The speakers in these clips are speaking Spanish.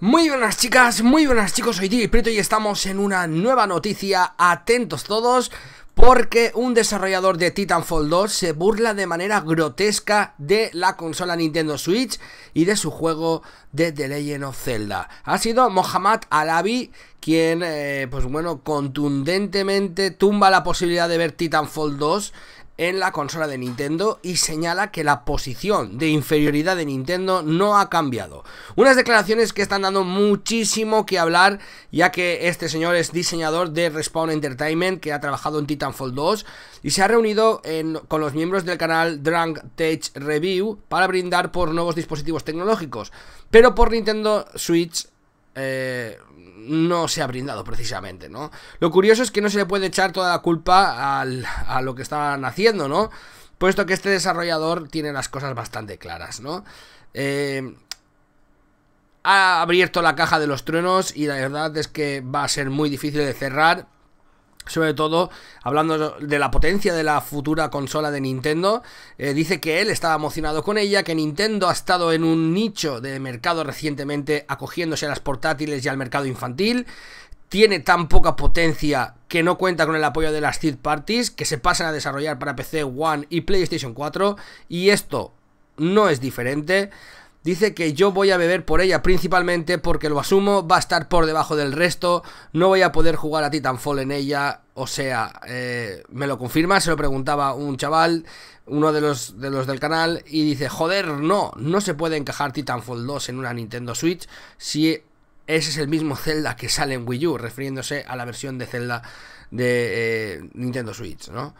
Muy buenas chicas, muy buenas chicos, soy DJ Prieto y estamos en una nueva noticia, atentos todos, porque un desarrollador de Titanfall 2 se burla de manera grotesca de la consola Nintendo Switch y de su juego de The Legend of Zelda. Ha sido Mohamed Alabi quien, eh, pues bueno, contundentemente tumba la posibilidad de ver Titanfall 2 en la consola de Nintendo y señala que la posición de inferioridad de Nintendo no ha cambiado. Unas declaraciones que están dando muchísimo que hablar, ya que este señor es diseñador de Respawn Entertainment, que ha trabajado en Titanfall 2 y se ha reunido con los miembros del canal Drunk Tech Review para brindar por nuevos dispositivos tecnológicos, pero por Nintendo Switch eh, no se ha brindado precisamente, ¿no? Lo curioso es que no se le puede echar toda la culpa a lo que estaban haciendo, ¿no? Puesto que este desarrollador tiene las cosas bastante claras, ¿no? Eh, ha abierto la caja de los truenos y la verdad es que va a ser muy difícil de cerrar sobre todo hablando de la potencia de la futura consola de Nintendo, eh, dice que él estaba emocionado con ella, que Nintendo ha estado en un nicho de mercado recientemente acogiéndose a las portátiles y al mercado infantil, tiene tan poca potencia que no cuenta con el apoyo de las third parties, que se pasan a desarrollar para PC One y PlayStation 4, y esto no es diferente dice que yo voy a beber por ella principalmente porque lo asumo, va a estar por debajo del resto, no voy a poder jugar a Titanfall en ella, o sea, eh, me lo confirma, se lo preguntaba un chaval, uno de los, de los del canal, y dice, joder, no, no se puede encajar Titanfall 2 en una Nintendo Switch si ese es el mismo Zelda que sale en Wii U, refiriéndose a la versión de Zelda de eh, Nintendo Switch, ¿no?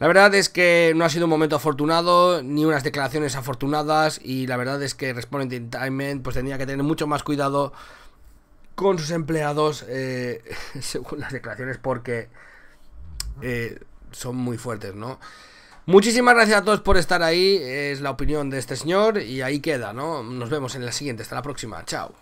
La verdad es que no ha sido un momento afortunado, ni unas declaraciones afortunadas, y la verdad es que Response Entertainment pues tendría que tener mucho más cuidado con sus empleados, eh, según las declaraciones, porque eh, son muy fuertes, ¿no? Muchísimas gracias a todos por estar ahí, es la opinión de este señor, y ahí queda, ¿no? Nos vemos en la siguiente, hasta la próxima, chao.